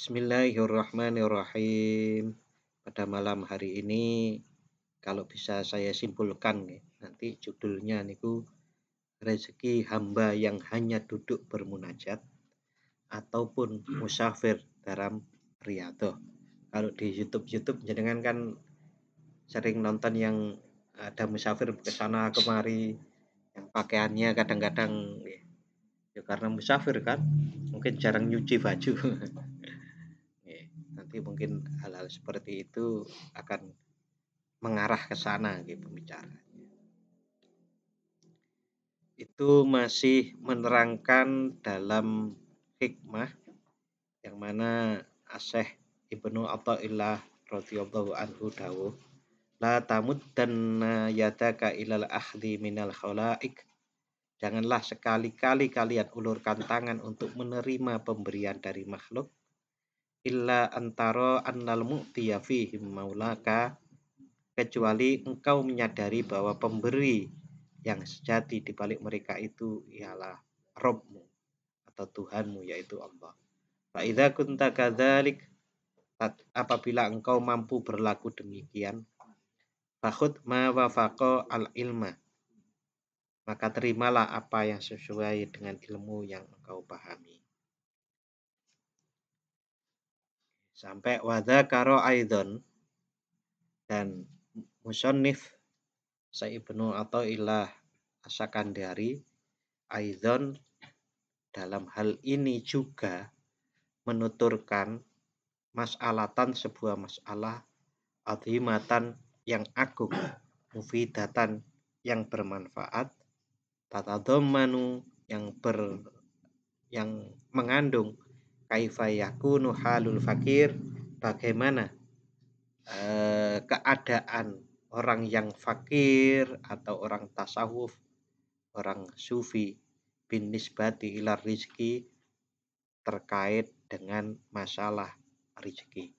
Bismillahirrahmanirrahim. Pada malam hari ini kalau bisa saya simpulkan nanti judulnya niku rezeki hamba yang hanya duduk bermunajat ataupun hmm. musafir dalam riado. Kalau di YouTube-YouTube jenengan kan sering nonton yang ada musafir ke sana kemari yang pakaiannya kadang-kadang ya, ya karena musafir kan mungkin jarang nyuci baju nanti mungkin hal-hal seperti itu akan mengarah ke sana gitu pembicaranya. Itu masih menerangkan dalam hikmah yang mana Aseh Ibnu Athaillah radhiyallahu anhu dawuh la tamuddanna yadaka ilal ahdi minal khalaik Janganlah sekali-kali kalian ulurkan tangan untuk menerima pemberian dari makhluk illa antara annal mu'tiya fihim maulaka kecuali engkau menyadari bahwa pemberi yang sejati di balik mereka itu ialah Robmu atau Tuhanmu yaitu Allah. Fa'idha kunta kadhalik apabila engkau mampu berlaku demikian Fakut ma wafaqo al ilma maka terimalah apa yang sesuai dengan ilmu yang engkau pahami. sampai wada karo aidon dan musonif Saibnu atau ilah asakan dari aidon dalam hal ini juga menuturkan masalatan sebuah masalah adhimatan yang agung mufidatan yang bermanfaat tatadomanu yang ber yang mengandung kaifa yakunu halul fakir bagaimana uh, keadaan orang yang fakir atau orang tasawuf orang sufi bin nisbati ilar rizki terkait dengan masalah rizki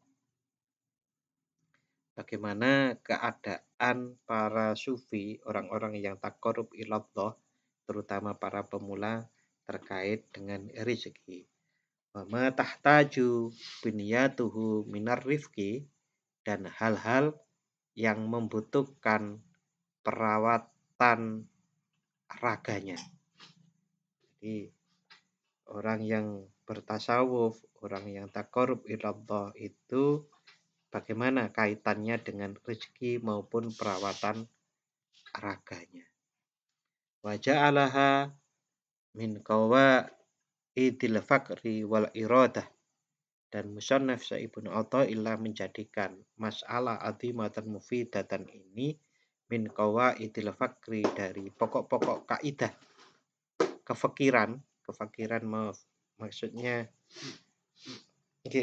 bagaimana keadaan para sufi orang-orang yang tak korup ilallah terutama para pemula terkait dengan rezeki wa tahtaju biniyatuhu minar rifki dan hal-hal yang membutuhkan perawatan raganya. Jadi orang yang bertasawuf, orang yang takorub ilallah itu bagaimana kaitannya dengan rezeki maupun perawatan raganya. Wajah alaha min kawa idil fakri wal iradah dan musannaf Ibnu Athaillah menjadikan masalah mufidah mufidatan ini min qawaidil fakri dari pokok-pokok kaidah kefakiran kefakiran maaf maksudnya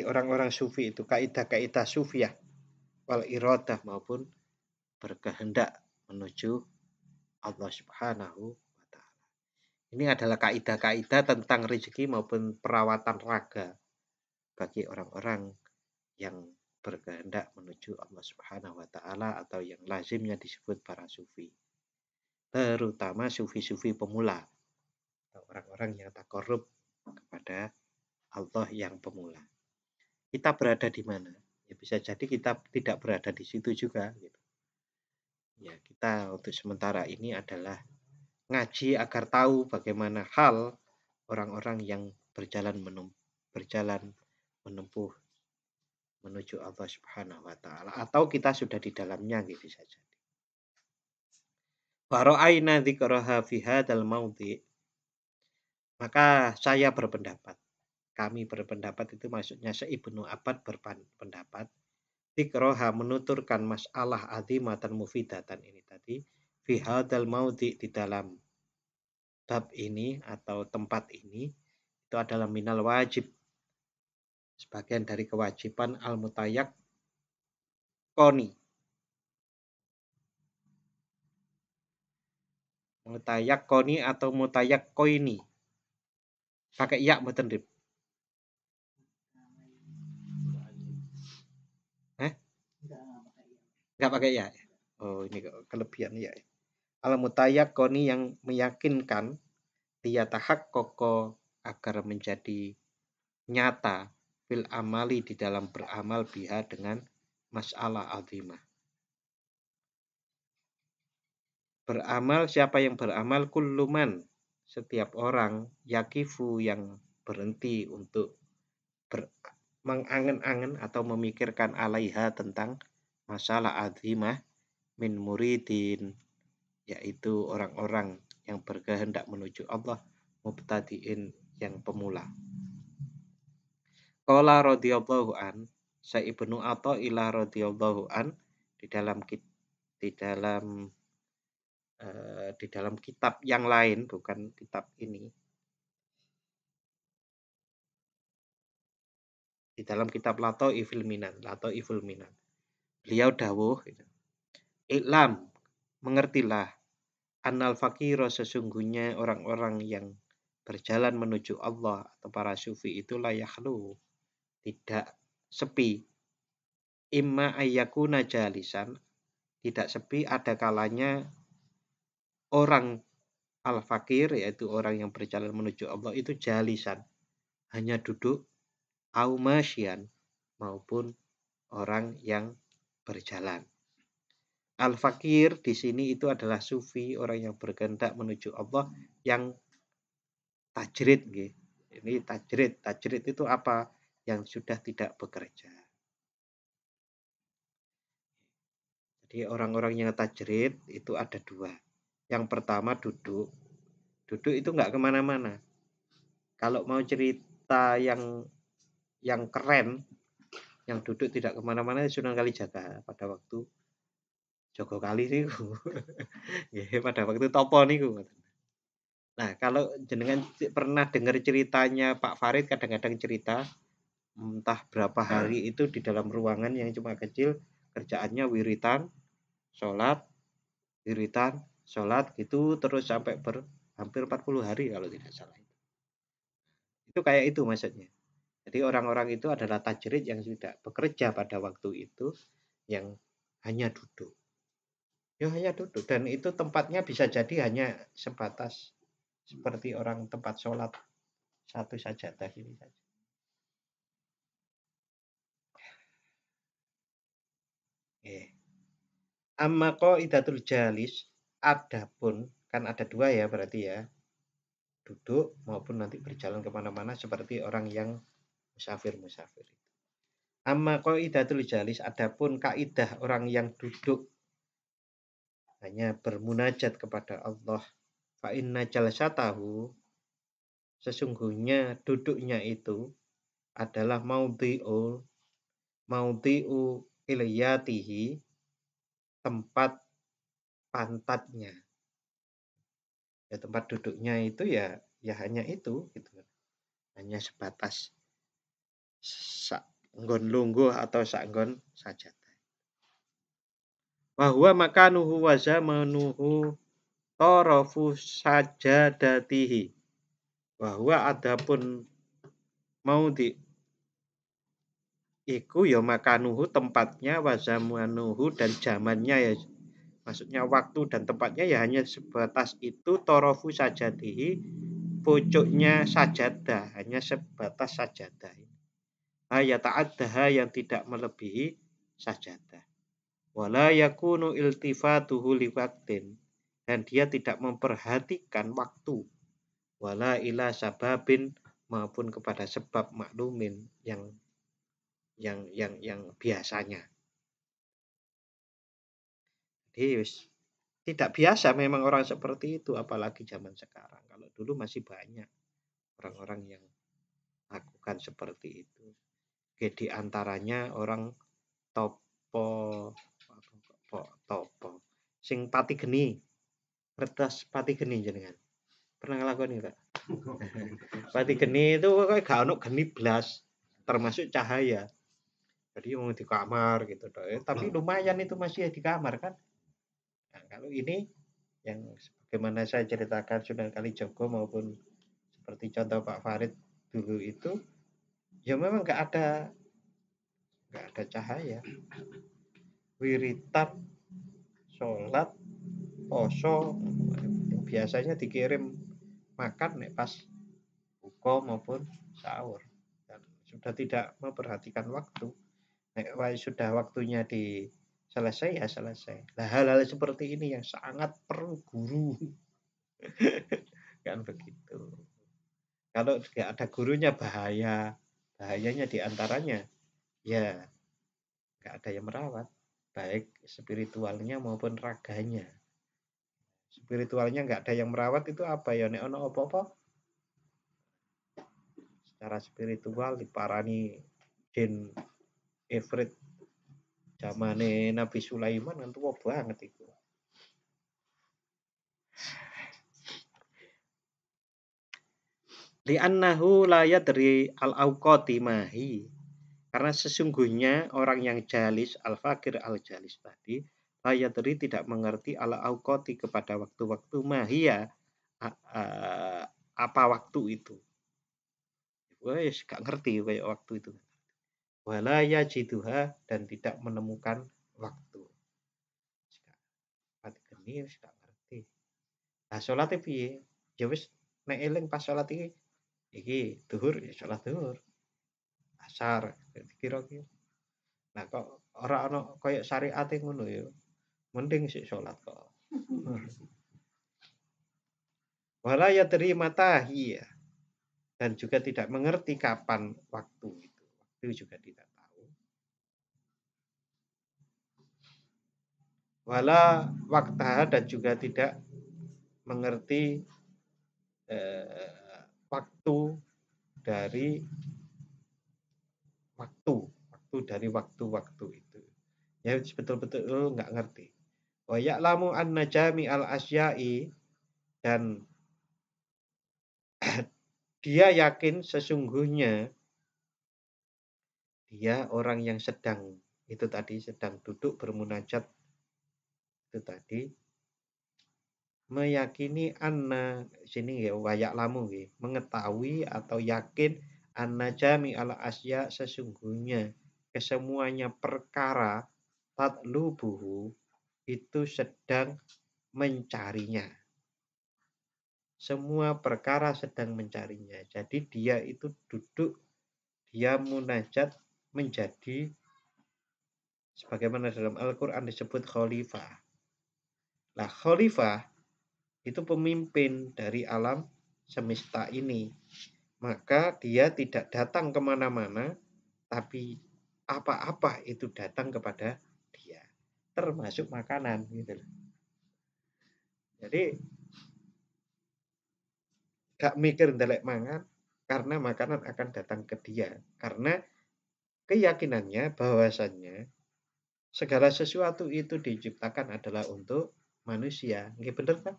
orang-orang sufi itu kaidah-kaidah ya wal iradah maupun berkehendak menuju Allah Subhanahu ini adalah kaidah-kaidah tentang rezeki maupun perawatan raga bagi orang-orang yang berkehendak menuju Allah Subhanahu wa taala atau yang lazimnya disebut para sufi. Terutama sufi-sufi pemula atau orang-orang yang tak korup kepada Allah yang pemula. Kita berada di mana? Ya bisa jadi kita tidak berada di situ juga gitu. Ya, kita untuk sementara ini adalah ngaji agar tahu bagaimana hal orang-orang yang berjalan menem, berjalan menempuh menuju Allah Subhanahu wa taala atau kita sudah di dalamnya gitu saja. Baro'aina dzikraha fi hadzal maudhi. Maka saya berpendapat, kami berpendapat itu maksudnya Ibnu Abad berpendapat dzikraha menuturkan masalah azimatan mufidatan ini tadi fi hadzal mauti di dalam bab ini atau tempat ini itu adalah minal wajib sebagian dari kewajiban al mutayak koni mutayak koni atau mutayak koini pakai yak mboten rib Enggak pakai ya. Oh, ini kelebihan ya al koni yang meyakinkan dia tahak koko agar menjadi nyata fil amali di dalam beramal biha dengan masalah azimah. Beramal siapa yang beramal kuluman setiap orang yakifu yang berhenti untuk ber, mengangen-angen atau memikirkan alaiha tentang masalah azimah min muridin yaitu orang-orang yang berkehendak menuju Allah mubtadiin yang pemula. Qala radhiyallahu an Sa'ibnu bin ila radhiyallahu an di dalam di dalam uh, di dalam kitab yang lain bukan kitab ini di dalam kitab Lato Ifil Minan, Lato Ifil Minan. Beliau dawuh, gitu. Iklam, mengertilah Annal fakiro sesungguhnya orang-orang yang berjalan menuju Allah atau para sufi itulah yakhlu tidak sepi imma ayyakuna jalisan tidak sepi ada kalanya orang al fakir yaitu orang yang berjalan menuju Allah itu jalisan hanya duduk au maupun orang yang berjalan Al-Fakir di sini itu adalah sufi, orang yang berkehendak menuju Allah yang tajrid. Ini tajrid. Tajrid itu apa? Yang sudah tidak bekerja. Jadi orang-orang yang tajrid itu ada dua. Yang pertama duduk. Duduk itu nggak kemana-mana. Kalau mau cerita yang yang keren, yang duduk tidak kemana-mana Sunan Kalijaga pada waktu Joko Kali niku. Nggih, pada waktu topo niku. Nah, kalau jenengan pernah dengar ceritanya Pak Farid kadang-kadang cerita entah berapa hari nah. itu di dalam ruangan yang cuma kecil kerjaannya wiritan, sholat, wiritan, sholat gitu terus sampai ber hampir 40 hari kalau tidak salah itu. Itu kayak itu maksudnya. Jadi orang-orang itu adalah tajrid yang tidak bekerja pada waktu itu yang hanya duduk ya hanya duduk dan itu tempatnya bisa jadi hanya sebatas seperti orang tempat sholat satu saja ini saja. Oke. Amma qaidatul jalis adapun kan ada dua ya berarti ya duduk maupun nanti berjalan kemana-mana seperti orang yang musafir musafir. Amma idatul jalis adapun kaidah orang yang duduk hanya bermunajat kepada Allah fa inna jalsatahu sesungguhnya duduknya itu adalah maudhi'u maudhi'u ilyatihi tempat pantatnya ya tempat duduknya itu ya ya hanya itu gitu kan. hanya sebatas sakgon lungguh atau sakgon saja bahwa maka nuhu waza menuhu torofu saja datihi bahwa adapun mau di iku ya nuhu tempatnya waza menuhu dan zamannya ya maksudnya waktu dan tempatnya ya hanya sebatas itu torofu saja sajadihi pucuknya sajadah hanya sebatas saja ini ayat yang tidak melebihi saja sajadah wala yakunu iltifatuhu liwaktin dan dia tidak memperhatikan waktu wala ila sababin maupun kepada sebab maklumin yang yang yang yang biasanya jadi tidak biasa memang orang seperti itu apalagi zaman sekarang kalau dulu masih banyak orang-orang yang lakukan seperti itu jadi antaranya orang topo apa topo sing pati geni kertas pati geni jenengan pernah ngelakuin enggak pati geni itu kayak gak ono geni blas termasuk cahaya jadi mau di kamar gitu eh, tapi hmm. lumayan itu masih di kamar kan nah, kalau ini yang sebagaimana saya ceritakan sudah kali Joko maupun seperti contoh Pak Farid dulu itu ya memang gak ada nggak ada cahaya wiritan sholat poso biasanya dikirim makan nih pas buka maupun sahur dan sudah tidak memperhatikan waktu nek sudah waktunya di selesai ya selesai nah hal-hal seperti ini yang sangat perlu guru kan begitu kalau tidak ada gurunya bahaya bahayanya diantaranya ya nggak ada yang merawat baik spiritualnya maupun raganya. Spiritualnya nggak ada yang merawat itu apa ya? Nek ono opo opo Secara spiritual diparani jin Ifrit zamane Nabi Sulaiman kan tua banget itu. Li'annahu la yadri al-awqati mahi karena sesungguhnya orang yang jalis, al-fakir al-jalis tadi, bayadri tidak mengerti ala aukoti kepada waktu-waktu mahia, apa waktu itu. Wes gak ngerti kayak waktu itu. walaya jiduha dan tidak menemukan waktu. Pati geni gak ngerti. Nah sholat piye? Ya wes nek eling pas sholat iki iki duhur ya sholat duhur pasar kira-kira nah kok orang ana kaya syariat ngono ya mending sih sholat kok wala terima tahiyah dan juga tidak mengerti kapan waktu itu waktu juga tidak tahu wala waktu dan juga tidak mengerti eh, waktu dari waktu waktu dari waktu-waktu itu ya betul-betul nggak ngerti wa ya'lamu anna al asyai dan dia yakin sesungguhnya dia orang yang sedang itu tadi sedang duduk bermunajat itu tadi meyakini anna sini ya wayak lamu ya, mengetahui atau yakin An-najami ala asya sesungguhnya kesemuanya perkara tatlubuhu itu sedang mencarinya. Semua perkara sedang mencarinya. Jadi dia itu duduk, dia munajat menjadi sebagaimana dalam Al-Quran disebut khalifah. Nah khalifah itu pemimpin dari alam semesta ini maka dia tidak datang kemana-mana, tapi apa-apa itu datang kepada dia, termasuk makanan. Gitu. Jadi gak mikir ndelek mangan karena makanan akan datang ke dia karena keyakinannya bahwasannya segala sesuatu itu diciptakan adalah untuk manusia. Ini bener kan?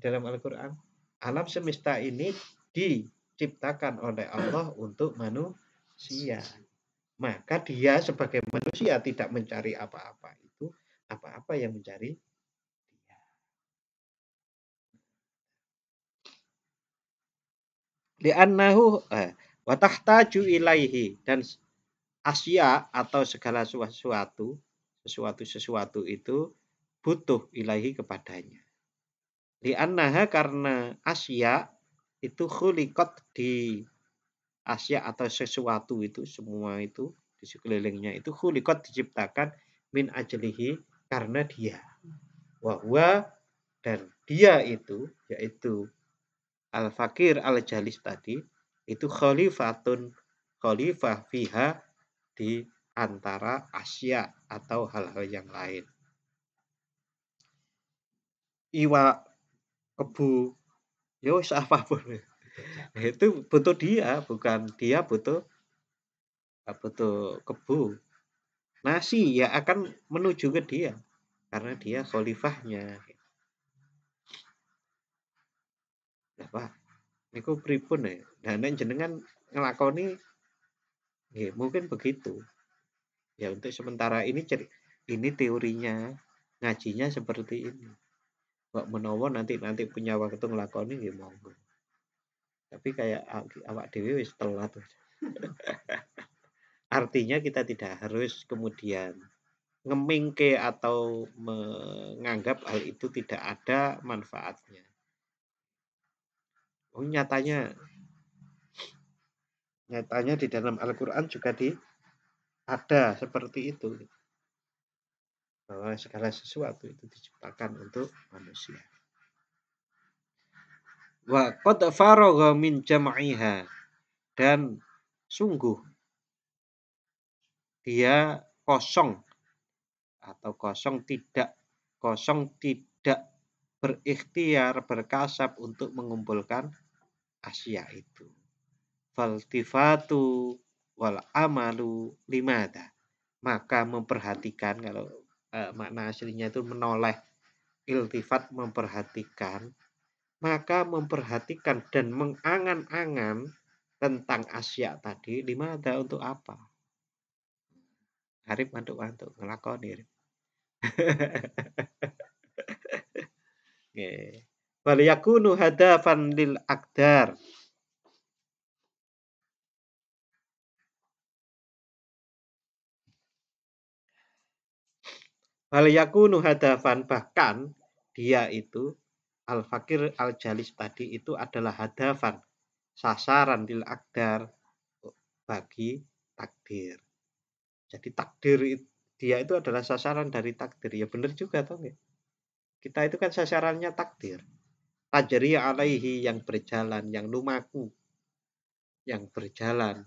dalam Al-Qur'an, alam semesta ini di diciptakan oleh Allah untuk manusia. Maka dia sebagai manusia tidak mencari apa-apa itu, apa-apa yang mencari dia. Li'annahu eh, wa tahtaju ilaihi dan asya atau segala sesuatu sesuatu sesuatu itu butuh ilahi kepadanya. Li'annaha karena asya itu khuliqat di Asia atau sesuatu itu semua itu di sekelilingnya itu khuliqat diciptakan min ajlihi karena dia wahwa dan dia itu yaitu al fakir al jalis tadi itu khalifatun khalifah fiha di antara Asia atau hal-hal yang lain. Iwa kebu ya wis apapun nah, itu butuh dia bukan dia butuh butuh kebu nasi ya akan menuju ke dia karena dia khalifahnya apa Pak niku pripun ya dan jenengan ngelakoni ya, mungkin begitu ya untuk sementara ini ini teorinya ngajinya seperti ini Mbak menawa nanti nanti punya waktu ngelakoni nggih monggo tapi kayak awak dewi wis telat artinya kita tidak harus kemudian ngemingke atau menganggap hal itu tidak ada manfaatnya oh nyatanya nyatanya di dalam Al-Quran juga di ada seperti itu bahwa eh, segala sesuatu itu diciptakan untuk manusia. Wa qad faragha min jam'iha dan sungguh dia kosong atau kosong tidak kosong tidak berikhtiar berkasab untuk mengumpulkan Asia itu. Faltifatu wal amalu limada. Maka memperhatikan kalau eh, makna aslinya itu menoleh iltifat memperhatikan maka memperhatikan dan mengangan-angan tentang Asia tadi lima ada untuk apa Arif mantuk-mantuk ngelakon diri Wal aku hadafan lil akdar Wal yakunu hadafan bahkan dia itu al fakir al jalis tadi itu adalah hadafan sasaran lil akdar bagi takdir. Jadi takdir dia itu adalah sasaran dari takdir. Ya benar juga toh ya. Kita itu kan sasarannya takdir. Tajri alaihi yang berjalan, yang lumaku, yang berjalan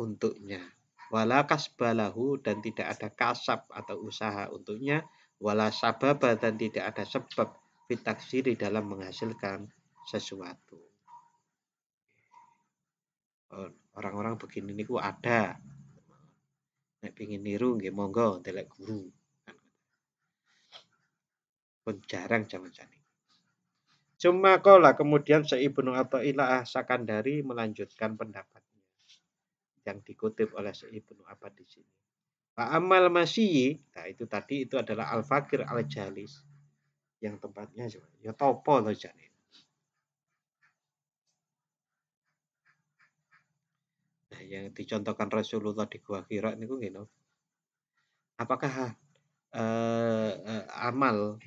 untuknya wala kasbalahu dan tidak ada kasab atau usaha untuknya wala sababa dan tidak ada sebab fitaksiri dalam menghasilkan sesuatu oh, orang-orang begini niku ada nek pingin niru nggih monggo telek guru pun jarang zaman jani cuma kola kemudian seibnu atau ilah sakandari melanjutkan pendapat yang dikutip oleh Ibnu Abbad di sini. Pak amal masyi, nah itu tadi itu adalah al-fakir al-jalis yang tempatnya ya topo loh jadi. Nah, yang dicontohkan Rasulullah di Gua Hira kok gino. Apakah eh, eh, amal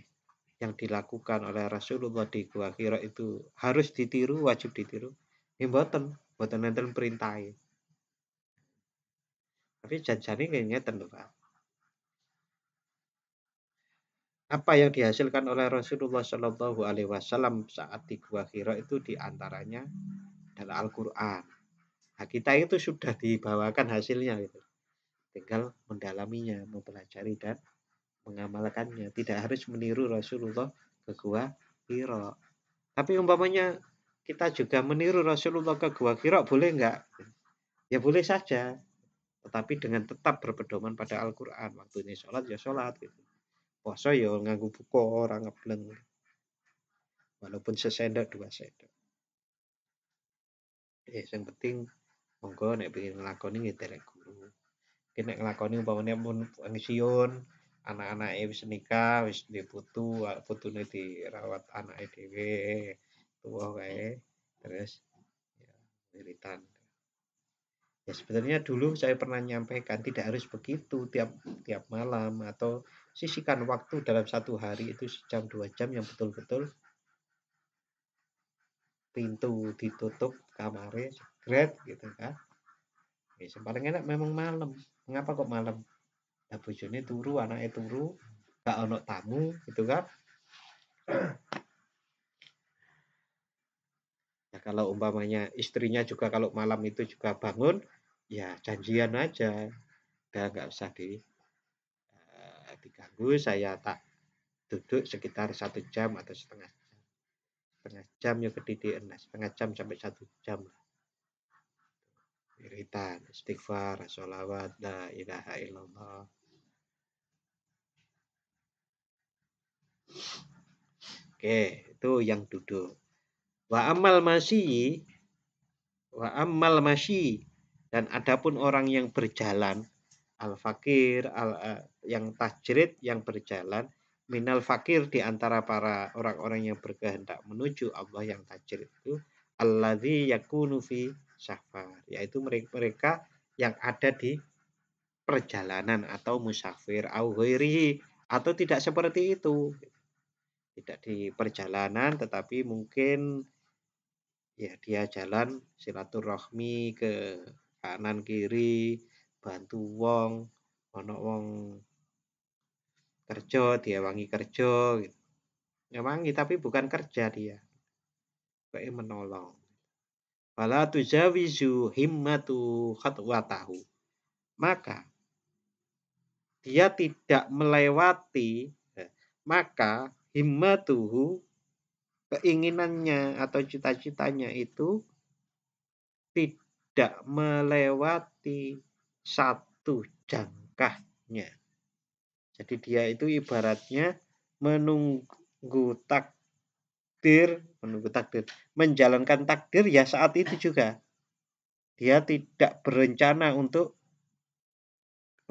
yang dilakukan oleh Rasulullah di Gua Hira itu harus ditiru, wajib ditiru? Ini mboten, mboten nanti perintahin. Tapi jajaring linknya terlupa. Apa yang dihasilkan oleh Rasulullah Shallallahu Alaihi Wasallam saat di Gua Hira itu diantaranya adalah Al-Quran. Nah, kita itu sudah dibawakan hasilnya gitu. Tinggal mendalaminya, mempelajari dan mengamalkannya. Tidak harus meniru Rasulullah ke Gua Hira. Tapi umpamanya kita juga meniru Rasulullah ke Gua Hira boleh nggak? Ya boleh saja tetapi dengan tetap berpedoman pada Al-Quran waktu ini sholat ya sholat gitu puasa ya nganggu buku orang ngebleng gitu. walaupun sesendok dua sendok Eh yang penting monggo nek pengen ngelakoni ya guru kene ngelakoni umpamanya pun pensiun anak-anaknya wis nikah wis di putu putune dirawat anaknya dhewe tuwa kae terus ya wiritan Ya sebenarnya dulu saya pernah nyampaikan tidak harus begitu tiap tiap malam atau sisihkan waktu dalam satu hari itu sejam dua jam yang betul-betul pintu ditutup kamarnya segret gitu kan. Ya, paling enak memang malam. Mengapa kok malam? Nah, bojone turu, anaknya turu, gak ono tamu gitu kan. Nah, kalau umpamanya istrinya juga kalau malam itu juga bangun, ya janjian aja udah nggak usah di uh, diganggu saya tak duduk sekitar satu jam atau setengah jam setengah jam ya ke nah, setengah jam sampai satu jam lah iritan istighfar sholawat la ilaha illallah oke itu yang duduk wa amal masih wa amal masih dan adapun orang yang berjalan al fakir eh, al yang tajrid yang berjalan minal fakir di antara para orang-orang yang berkehendak menuju Allah yang tajrid itu alladzi yakunu fi safar, yaitu mereka yang ada di perjalanan atau musafir au atau tidak seperti itu tidak di perjalanan tetapi mungkin ya dia jalan silaturahmi ke kanan kiri bantu wong ono wong kerja dia wangi kerja gitu. ya wangi tapi bukan kerja dia kayak menolong wala tujawizu himmatu khatwatahu maka dia tidak melewati eh, maka himmatuhu keinginannya atau cita-citanya itu tidak tidak melewati satu jangkahnya. Jadi dia itu ibaratnya menunggu takdir, menunggu takdir, menjalankan takdir ya saat itu juga. Dia tidak berencana untuk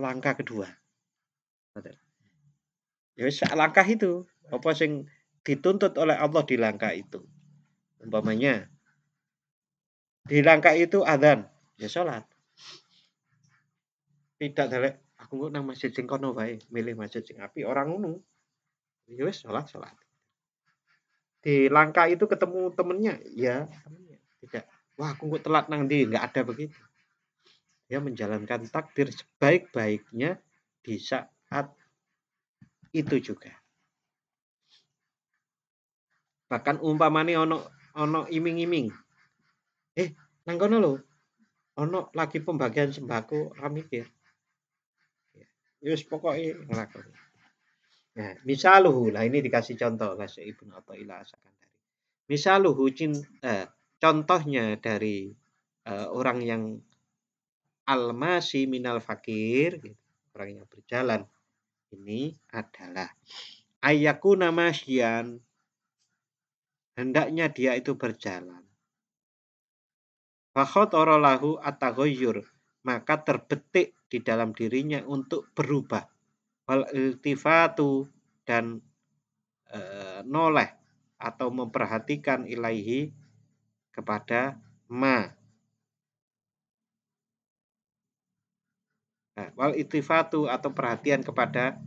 langkah kedua. Ya langkah itu apa sing dituntut oleh Allah di langkah itu. Umpamanya di langkah itu adzan ya sholat tidak dari aku nggak nang masjid sing kono baik milih masjid sing api orang ngono ya wes sholat sholat di langkah itu ketemu temennya ya temennya. tidak wah aku nggak telat nang di nggak ada begitu Ya menjalankan takdir sebaik-baiknya di saat itu juga bahkan umpamanya ono ono iming-iming eh nang kono ono lagi pembagian sembako ra mikir yus ya? ya, pokoknya ngelakuin. nah misaluhu lah ini dikasih contoh lah ibnu Atta'illah Asakandari misaluhu cinta eh, contohnya dari eh, orang yang almasi minal fakir gitu, orang yang berjalan ini adalah ayaku namasian hendaknya dia itu berjalan orolahu atagoyur. Maka terbetik di dalam dirinya untuk berubah. Wal iltifatu dan e, noleh atau memperhatikan ilaihi kepada ma. Nah, wal iltifatu atau perhatian kepada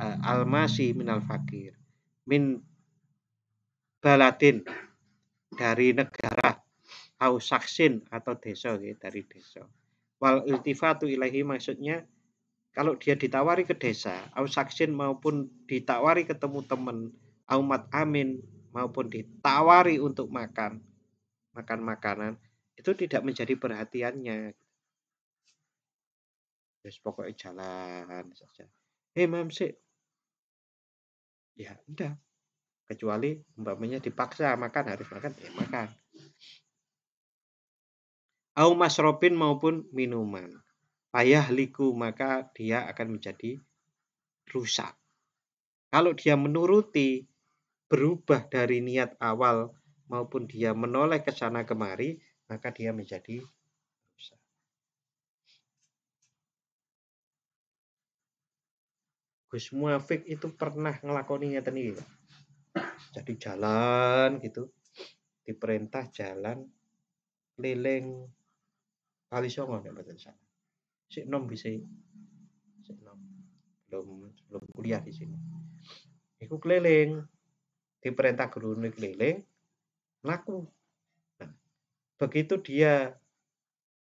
e, almasi minal fakir. Min baladin dari negara au saksin atau deso, ya, dari deso. wal iltifatu ilahi maksudnya kalau dia ditawari ke desa au saksin maupun ditawari ketemu temen, au mat amin maupun ditawari untuk makan makan makanan itu tidak menjadi perhatiannya terus pokoknya jalan saja hei mam ya udah kecuali umpamanya dipaksa makan harus makan ya makan au masrobin maupun minuman. Payah liku maka dia akan menjadi rusak. Kalau dia menuruti berubah dari niat awal maupun dia menoleh ke sana kemari, maka dia menjadi rusak. Gus Muafik itu pernah ngelakoni niat ini, Jadi jalan gitu, diperintah jalan keliling kali songo nek mboten salah sik nom bisa si nom belum belum kuliah di sini iku keliling perintah guru keliling laku nah, begitu dia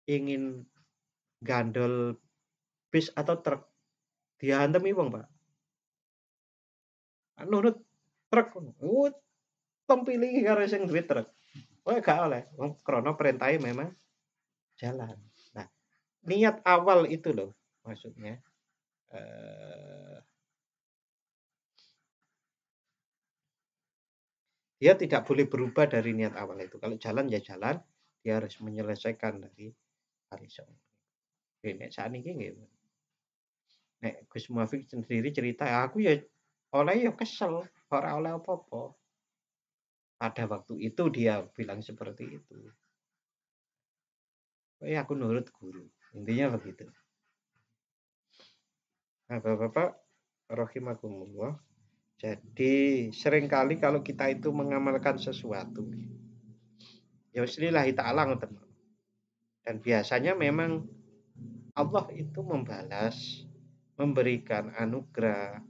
ingin gandol bis atau truk dia hantemi wong pak nah, nurut truk uh tempilingi karo sing duit truk Wah gak oleh, krono perintahnya memang jalan. Nah, niat awal itu loh maksudnya. Eh, dia tidak boleh berubah dari niat awal itu. Kalau jalan ya jalan, dia harus menyelesaikan dari hari sore. Nek saat ini gitu. Nek Gus Muafik sendiri cerita, ya, aku ya oleh ya kesel, orang oleh apa-apa. Pada waktu itu dia bilang seperti itu. Oh ya aku nurut guru. Intinya begitu. Nah, Bapak-bapak rahimakumullah. Jadi seringkali kalau kita itu mengamalkan sesuatu ya kita alang teman Dan biasanya memang Allah itu membalas, memberikan anugerah,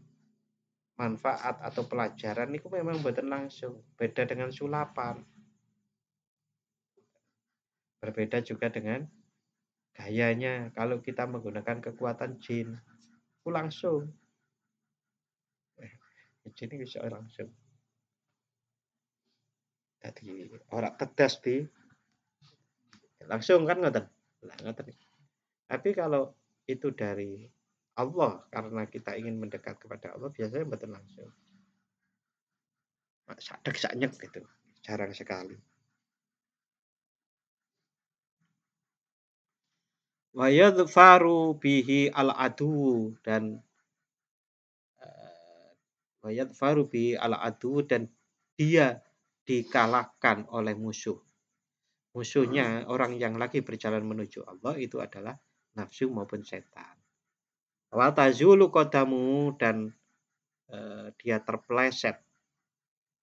manfaat atau pelajaran itu memang buatan langsung. Beda dengan sulapan. Berbeda juga dengan gayanya. Kalau kita menggunakan kekuatan jin, aku langsung. Eh, jin ini bisa langsung. Jadi orang kedas di langsung kan ngoten. Lah ngoten. Tapi kalau itu dari Allah karena kita ingin mendekat kepada Allah biasanya betul langsung sadek sanyek gitu jarang sekali wa faru bihi al adu dan wa faru bihi al adu dan dia dikalahkan oleh musuh. Musuhnya hmm. orang yang lagi berjalan menuju Allah itu adalah nafsu maupun setan. watazulu kodamu dan eh, dia terpleset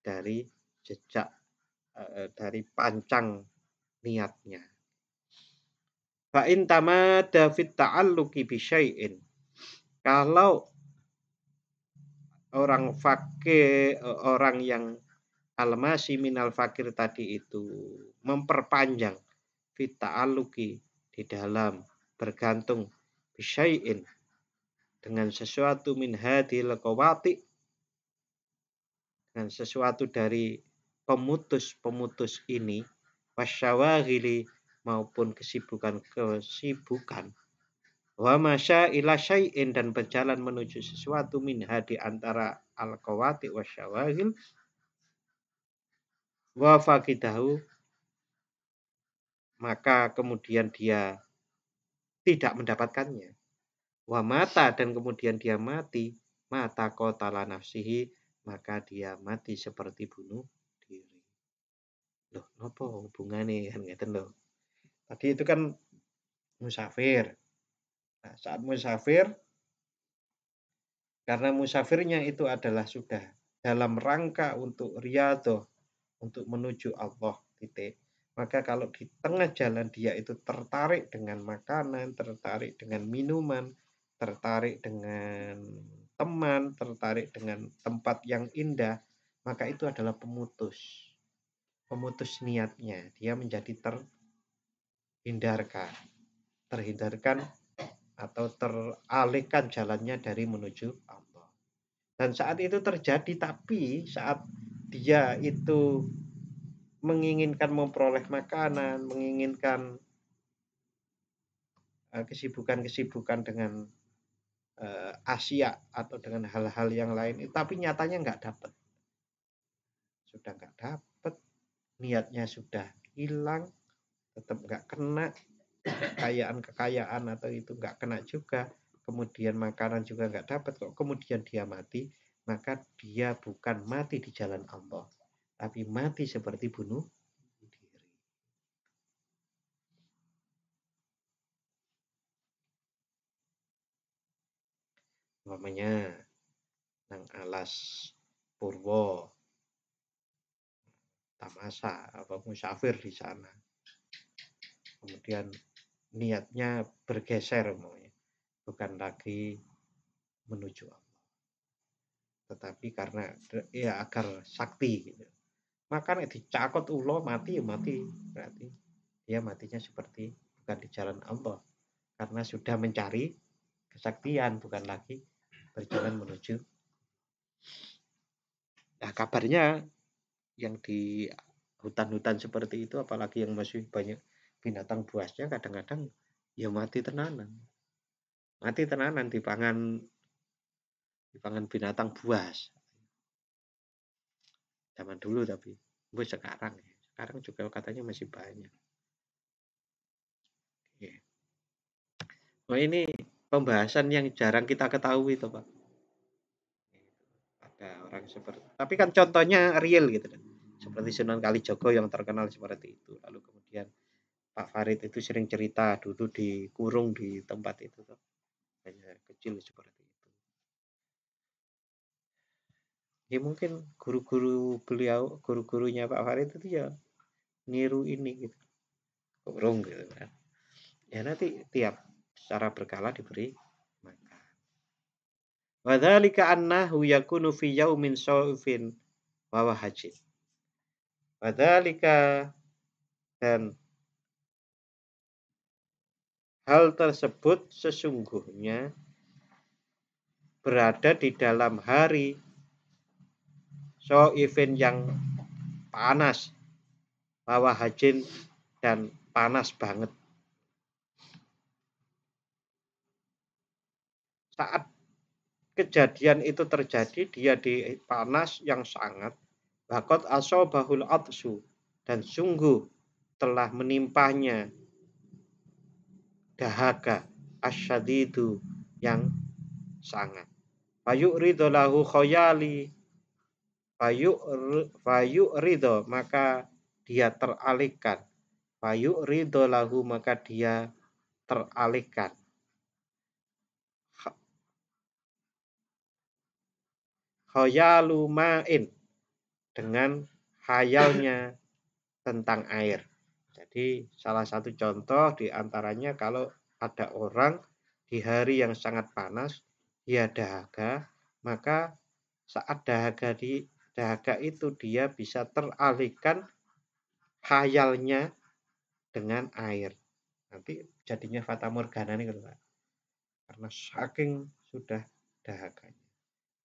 dari jejak eh, dari pancang niatnya. Fa in tamada fit ta'alluqi bisyai'in. Kalau orang fakir orang yang almasi minal fakir tadi itu memperpanjang vita aluki di dalam bergantung bisyai'in dengan sesuatu min hadil qawati dengan sesuatu dari pemutus-pemutus ini wasyawaghili maupun kesibukan-kesibukan. Wa masya ila syai'in dan berjalan menuju sesuatu minha di antara al-qawati wa syawahil wa faqidahu maka kemudian dia tidak mendapatkannya. Wa mata dan kemudian dia mati, mata kotala nafsihi, maka dia mati seperti bunuh diri. Loh, apa hubungannya kan ngeten loh. Tadi itu kan musafir. Nah, saat musafir, karena musafirnya itu adalah sudah dalam rangka untuk riado untuk menuju Allah, titik. Maka kalau di tengah jalan dia itu tertarik dengan makanan, tertarik dengan minuman, tertarik dengan teman, tertarik dengan tempat yang indah, maka itu adalah pemutus. Pemutus niatnya, dia menjadi ter hindarkan terhindarkan atau teralihkan jalannya dari menuju Allah dan saat itu terjadi tapi saat dia itu menginginkan memperoleh makanan menginginkan eh, kesibukan-kesibukan dengan eh, Asia atau dengan hal-hal yang lain tapi nyatanya nggak dapat sudah nggak dapat niatnya sudah hilang tetap nggak kena kekayaan-kekayaan atau itu nggak kena juga kemudian makanan juga nggak dapat kok kemudian dia mati maka dia bukan mati di jalan Allah tapi mati seperti bunuh diri umpamanya nang alas purwo tamasa apa musafir di sana kemudian niatnya bergeser bukan lagi menuju Allah tetapi karena ya agar sakti gitu maka nek dicakot ulo mati ya mati berarti dia matinya seperti bukan di jalan Allah karena sudah mencari kesaktian bukan lagi berjalan menuju nah kabarnya yang di hutan-hutan seperti itu apalagi yang masih banyak binatang buasnya kadang-kadang ya mati tenanan mati tenanan di pangan di pangan binatang buas zaman dulu tapi bu sekarang ya. sekarang juga katanya masih banyak ya. oh ini pembahasan yang jarang kita ketahui itu pak ada orang seperti tapi kan contohnya real gitu kan, seperti Sunan Kalijogo yang terkenal seperti itu lalu kemudian Pak Farid itu sering cerita dulu dikurung di tempat itu tuh hanya kecil seperti itu ya mungkin guru-guru beliau guru-gurunya Pak Farid itu ya niru ini gitu kurung gitu kan ya nanti tiap secara berkala diberi makan wadzalika annahu yakunu fi yaumin sawfin wa wahajin Wadhalika dan hal tersebut sesungguhnya berada di dalam hari so event yang panas bahwa hajin dan panas banget saat kejadian itu terjadi dia di panas yang sangat bakot bahul atsu dan sungguh telah menimpahnya dahaga asyadidu yang sangat fayuk ridho lahu khoyali fayuk fayuk ridho maka dia teralihkan fayuk ridho lahu maka dia teralihkan khoyalu ma'in dengan hayalnya tentang air jadi salah satu contoh diantaranya kalau ada orang di hari yang sangat panas, dia dahaga, maka saat dahaga di dahaga itu dia bisa teralihkan hayalnya dengan air. Nanti jadinya fata morgana nih gitu, Pak. Karena saking sudah dahaganya.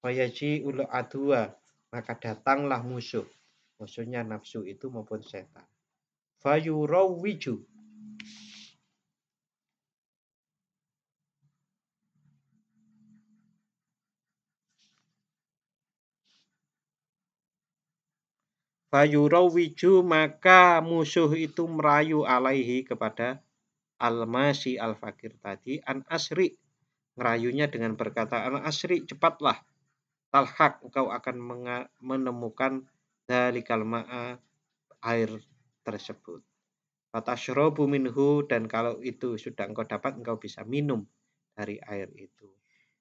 Wayaji ulo adua, maka datanglah musuh. Musuhnya nafsu itu maupun setan fayurawiju Fayurawiju maka musuh itu merayu alaihi kepada Al-Masih Al-Fakir tadi An Asri ngerayunya dengan perkataan An Asri cepatlah talhak engkau akan menemukan dari kalma air tersebut. Fatashrobu minhu dan kalau itu sudah engkau dapat engkau bisa minum dari air itu.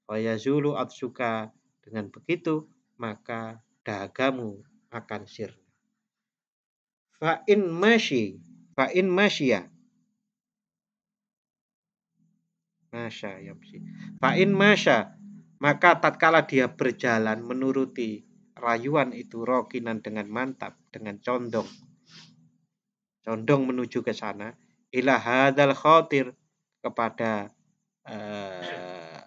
Wayazulu atsuka dengan begitu maka dagamu akan sirna. Fa'in masyi, fa'in masya. Masya ya Fa'in masya, maka tatkala dia berjalan menuruti rayuan itu rokinan dengan mantap, dengan condong condong menuju ke sana ila hadal khotir kepada eh,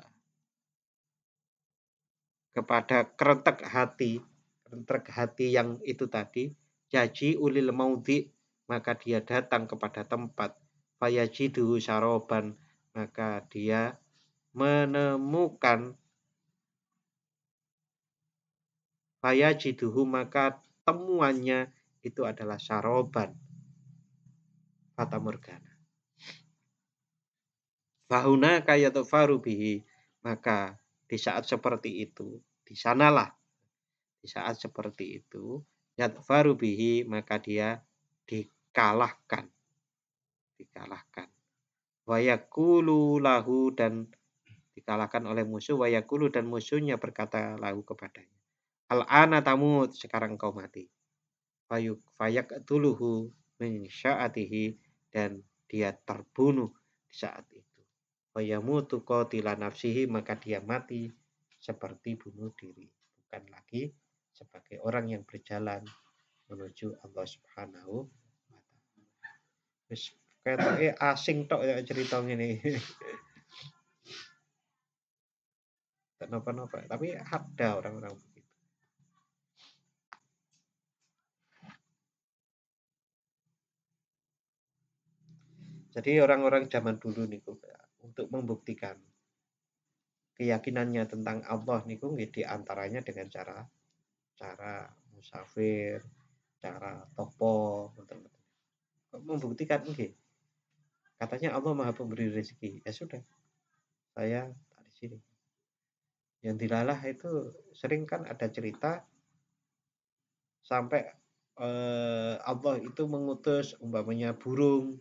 kepada keretek hati keretek hati yang itu tadi jaji ulil maudi maka dia datang kepada tempat fayaji duhu saroban maka dia menemukan fayaji duhu maka temuannya itu adalah saroban fata morgana. Fahuna kaya farubihi, maka di saat seperti itu di sanalah di saat seperti itu yat farubihi, maka dia dikalahkan dikalahkan wayakulu lahu dan dikalahkan oleh musuh wayakulu dan musuhnya berkata lahu kepadanya al ana tamut sekarang kau mati fayak tuluhu min sya'atihi dan dia terbunuh di saat itu. Wayamutu qatila nafsihi maka dia mati seperti bunuh diri, bukan lagi sebagai orang yang berjalan menuju Allah Subhanahu wa taala. Wis asing tok ya cerita ngene. Kenapa-napa, tapi ada orang-orang Jadi orang-orang zaman dulu niku untuk membuktikan keyakinannya tentang Allah niku nggih diantaranya dengan cara cara musafir, cara topo, membuktikan nggih. Katanya Allah Maha Pemberi rezeki. Ya sudah. Saya tak di sini. Yang dilalah itu sering kan ada cerita sampai eh, Allah itu mengutus umpamanya burung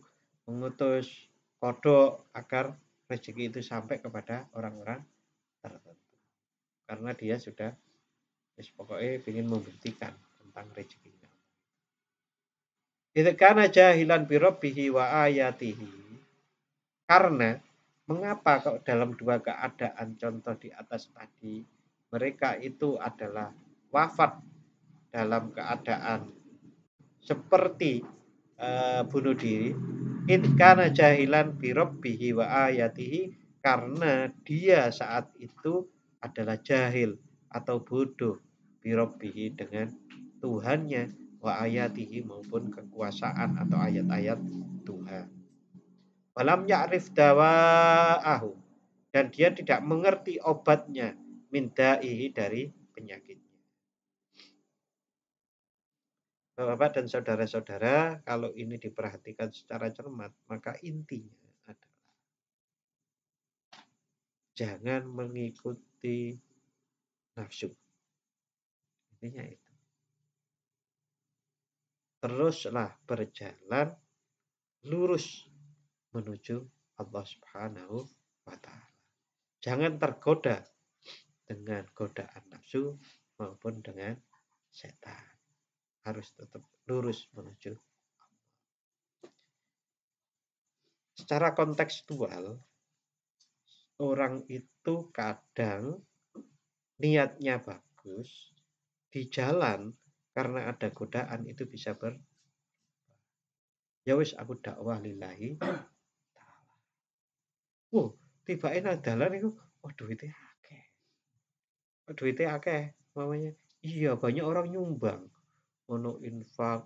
mengutus kodok agar rezeki itu sampai kepada orang-orang tertentu. Karena dia sudah pokoknya ingin membuktikan tentang rezekinya. Itu karena jahilan birobihi wa ayatihi. Karena mengapa kok dalam dua keadaan contoh di atas tadi mereka itu adalah wafat dalam keadaan seperti uh, bunuh diri in kana jahilan bi rabbihi wa ayatihi karena dia saat itu adalah jahil atau bodoh bi rabbihi dengan Tuhannya wa ayatihi maupun kekuasaan atau ayat-ayat Tuhan. Walam ya'rif dawa'ahu dan dia tidak mengerti obatnya mindaihi dari penyakit. Bapak dan saudara-saudara, kalau ini diperhatikan secara cermat, maka intinya adalah jangan mengikuti nafsu. Intinya itu. Teruslah berjalan lurus menuju Allah Subhanahu wa taala. Jangan tergoda dengan godaan nafsu maupun dengan setan harus tetap lurus menuju Secara kontekstual, orang itu kadang niatnya bagus, di jalan karena ada godaan itu bisa ber ya wis aku dakwah lillahi taala. Wow, tiba nang jalan itu oh duitnya akeh. duitnya duwite akeh oh, mamanya. Iya, banyak orang nyumbang ono infak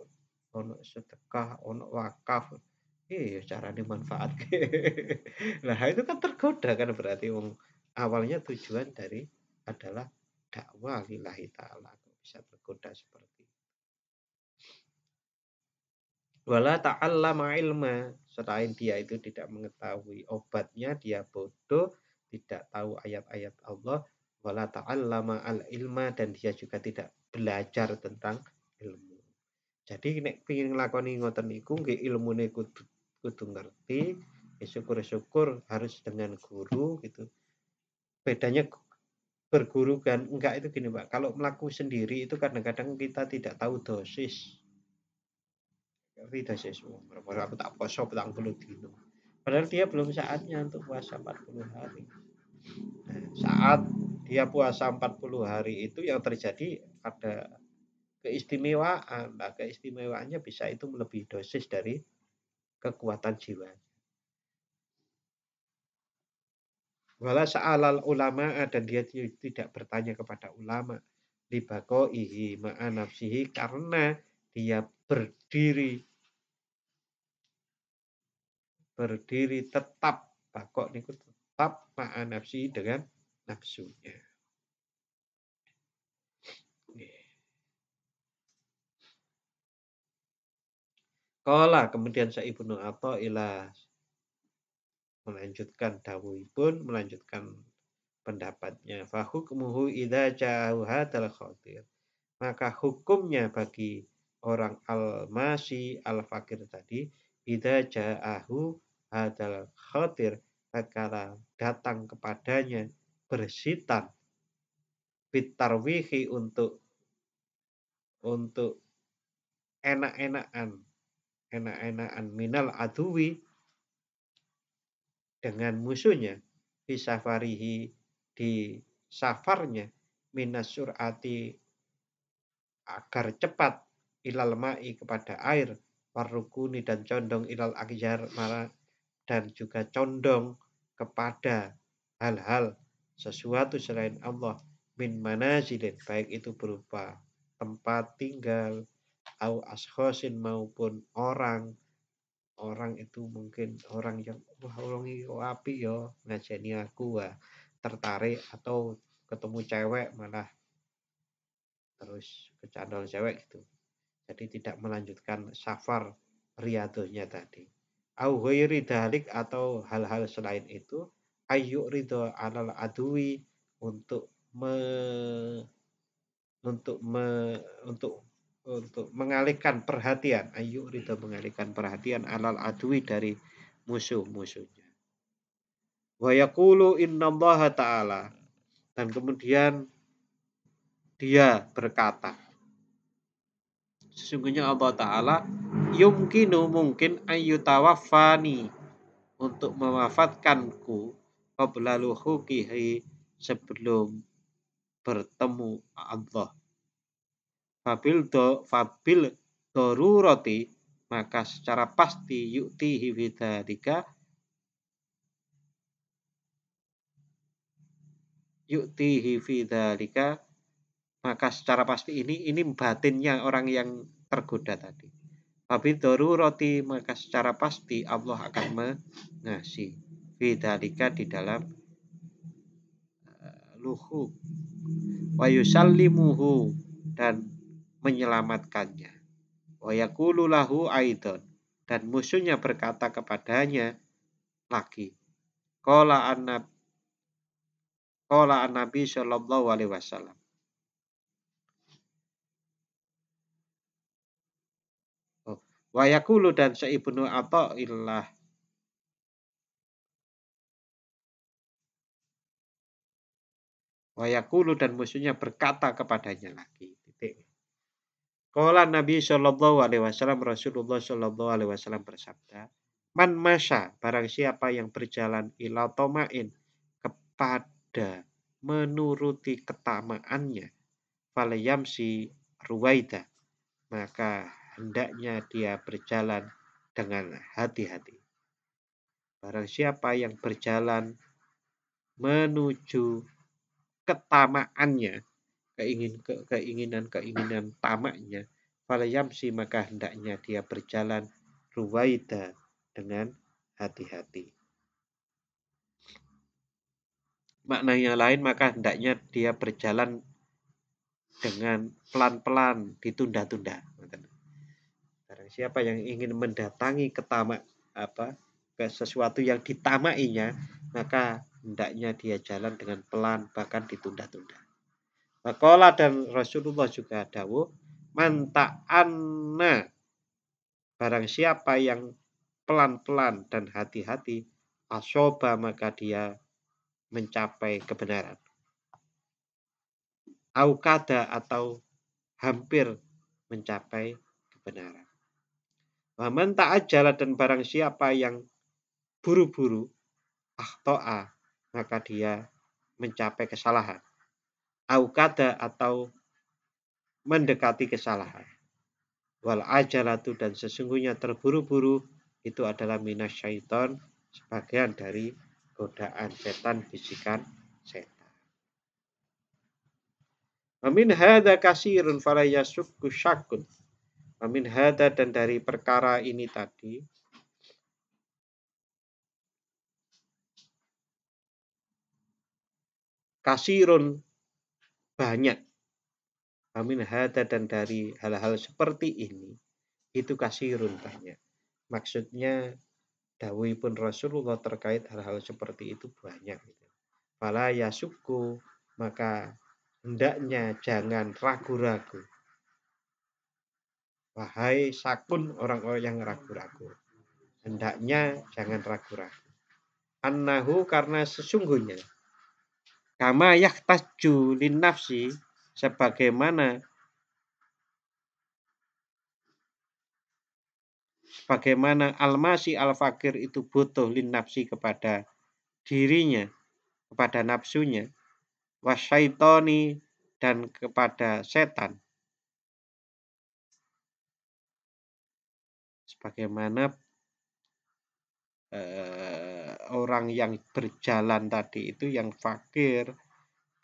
ono sedekah ono wakaf iya cara dimanfaat nah itu kan tergoda kan berarti wong awalnya tujuan dari adalah dakwah lillahi ta'ala bisa tergoda seperti itu wala ta'allama ilma selain dia itu tidak mengetahui obatnya dia bodoh tidak tahu ayat-ayat Allah wala ta'allama al ilma dan dia juga tidak belajar tentang ilmu jadi nek pengin nglakoni ngoten niku nggih ilmune kudu kudu ngerti ya syukur-syukur harus dengan guru gitu bedanya berguru kan enggak itu gini pak kalau melaku sendiri itu kadang-kadang kita tidak tahu dosis ngerti dosis aku tak poso petang puluh dino padahal dia belum saatnya untuk puasa 40 hari nah, saat dia puasa 40 hari itu yang terjadi ada keistimewaan. Nah, keistimewaannya bisa itu lebih dosis dari kekuatan jiwa. Wala sa'alal ulama dan dia tidak bertanya kepada ulama. Libako ihi ma'anafsihi karena dia berdiri. Berdiri tetap. Bakok niku tetap ma'anafsihi dengan nafsunya. Kola kemudian saya ibnu atau ilah melanjutkan pun melanjutkan pendapatnya muhu ida ja'ahu hadzal khatir maka hukumnya bagi orang al-masi al-fakir tadi ida ja'ahu adalah khatir karena datang kepadanya bersitan fitarwihi untuk untuk enak-enakan enak-enakan minal aduwi dengan musuhnya bisafarihi di safarnya minas surati agar cepat ilal ma'i kepada air warukuni dan condong ilal akjar mara dan juga condong kepada hal-hal sesuatu selain Allah min manazilin baik itu berupa tempat tinggal au ashosin maupun orang orang itu mungkin orang yang wah orang api yo ngajeni aku wah tertarik atau ketemu cewek malah terus kecanduan cewek gitu jadi tidak melanjutkan safar riadunya tadi au ghairi dalik atau hal-hal selain itu ayu ridho alal adui untuk me untuk me untuk untuk mengalihkan perhatian ayu rida mengalihkan perhatian alal adwi dari musuh-musuhnya wa yaqulu innallaha ta'ala dan kemudian dia berkata sesungguhnya Allah taala yumkinu mungkin tawaffani untuk mewafatkanku qabla luhuqihi sebelum bertemu Allah fabil do fabil roti maka secara pasti yukti hibida tiga yukti hibida tiga maka secara pasti ini ini batinnya orang yang tergoda tadi Fabil doru roti maka secara pasti Allah akan hivida bidalika di dalam eh, luhu wayusallimuhu dan menyelamatkannya. Wayakululahu aidon. Dan musuhnya berkata kepadanya lagi. Kola anab Kola nabi Shallallahu alaihi wasallam. Oh, wayakulu dan seibnu ilah. Wayakulu dan musuhnya berkata kepadanya lagi. Kala Nabi Shallallahu Alaihi Wasallam Rasulullah Shallallahu Alaihi Wasallam bersabda, man masya barang siapa yang berjalan ila tomain kepada menuruti ketamaannya, falayamsi ruwaida, maka hendaknya dia berjalan dengan hati-hati. Barang siapa yang berjalan menuju ketamaannya, keingin keinginan keinginan tamaknya falayamsi maka hendaknya dia berjalan ruwaida dengan hati-hati maknanya lain maka hendaknya dia berjalan dengan pelan-pelan ditunda-tunda Barang siapa yang ingin mendatangi ketamak apa ke sesuatu yang ditamainya maka hendaknya dia jalan dengan pelan bahkan ditunda-tunda Bakola dan Rasulullah juga dawuh manta anna barang siapa yang pelan-pelan dan hati-hati asoba maka dia mencapai kebenaran. Aukada atau hampir mencapai kebenaran. Waman ajala dan barang siapa yang buru-buru ahto'a maka dia mencapai kesalahan aukada atau mendekati kesalahan. Wal ajalatu dan sesungguhnya terburu-buru itu adalah minas syaiton sebagian dari godaan setan bisikan setan. Amin hada kasirun falayasukku syakun. Amin hada dan dari perkara ini tadi kasirun banyak amin hada dan dari hal-hal seperti ini itu kasih runtahnya maksudnya dawai pun Rasulullah terkait hal-hal seperti itu banyak Fala suku maka hendaknya jangan ragu-ragu wahai sakun orang-orang yang ragu-ragu hendaknya jangan ragu-ragu annahu karena sesungguhnya kama yahtaju lin nafsi sebagaimana sebagaimana almasi al fakir itu butuh lin nafsi kepada dirinya kepada nafsunya wasaitoni dan kepada setan sebagaimana eh, orang yang berjalan tadi itu yang fakir,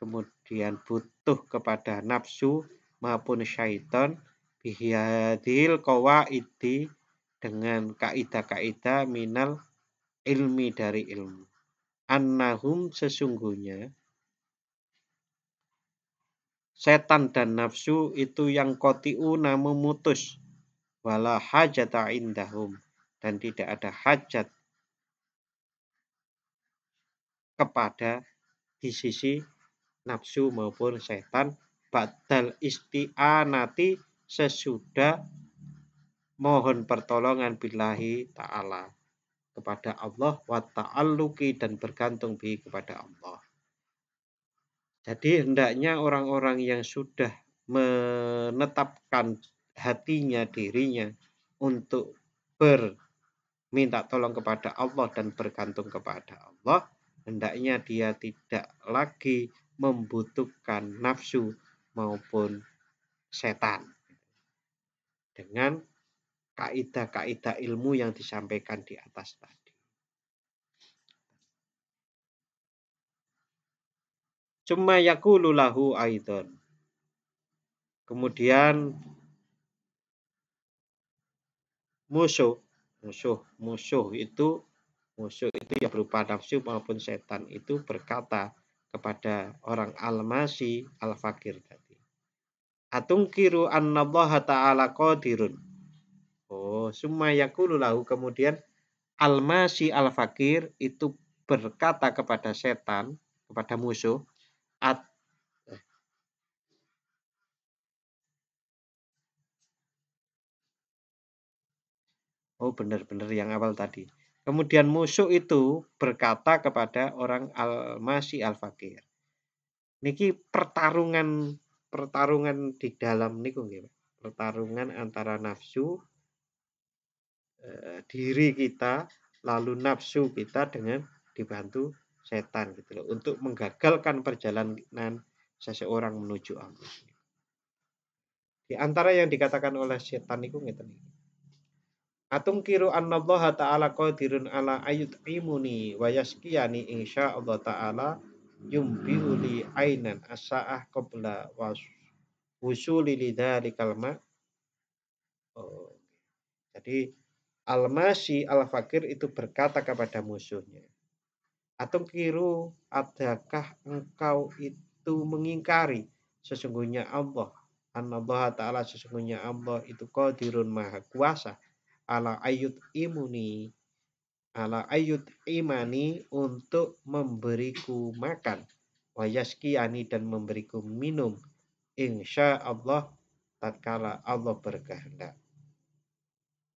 kemudian butuh kepada nafsu maupun syaitan bihadil iti dengan kaidah-kaidah minal ilmi dari ilmu. Annahum sesungguhnya setan dan nafsu itu yang kotiuna memutus wala hajata indahum dan tidak ada hajat kepada di sisi nafsu maupun setan badal isti'anati sesudah mohon pertolongan billahi ta'ala kepada Allah wa ta'alluki dan bergantung bi kepada Allah. Jadi hendaknya orang-orang yang sudah menetapkan hatinya dirinya untuk berminta tolong kepada Allah dan bergantung kepada Allah hendaknya dia tidak lagi membutuhkan nafsu maupun setan. Dengan kaidah-kaidah ilmu yang disampaikan di atas tadi. Cuma Yakululahu aidon. Kemudian musuh, musuh, musuh itu musuh itu ya berupa nafsu maupun setan itu berkata kepada orang almasi al-fakir tadi. Atungkiru annallaha ta'ala qadirun. Oh, summa yakulu lahu kemudian almasi al-fakir itu berkata kepada setan, kepada musuh, at Oh benar-benar yang awal tadi Kemudian musuh itu berkata kepada orang al masih al-fakir. Niki pertarungan pertarungan di dalam niku nggih, pertarungan antara nafsu eh, diri kita lalu nafsu kita dengan dibantu setan gitu loh untuk menggagalkan perjalanan seseorang menuju Allah. Di antara yang dikatakan oleh setan itu ngeten iki. Atungkiru annallaha ta'ala qadirun ala ayut imuni wa yaskiyani Allah ta'ala yumbiuli ainan asa'ah qabla wusuli lidhalikal ma. Oh. Jadi Al-Masi Al-Fakir itu berkata kepada musuhnya. Atungkiru adakah engkau itu mengingkari sesungguhnya Allah. An Allah Ta'ala sesungguhnya Allah itu qadirun maha kuasa ala ayut imuni ala ayut imani untuk memberiku makan wayaskiani dan memberiku minum insya Allah tatkala Allah berkehendak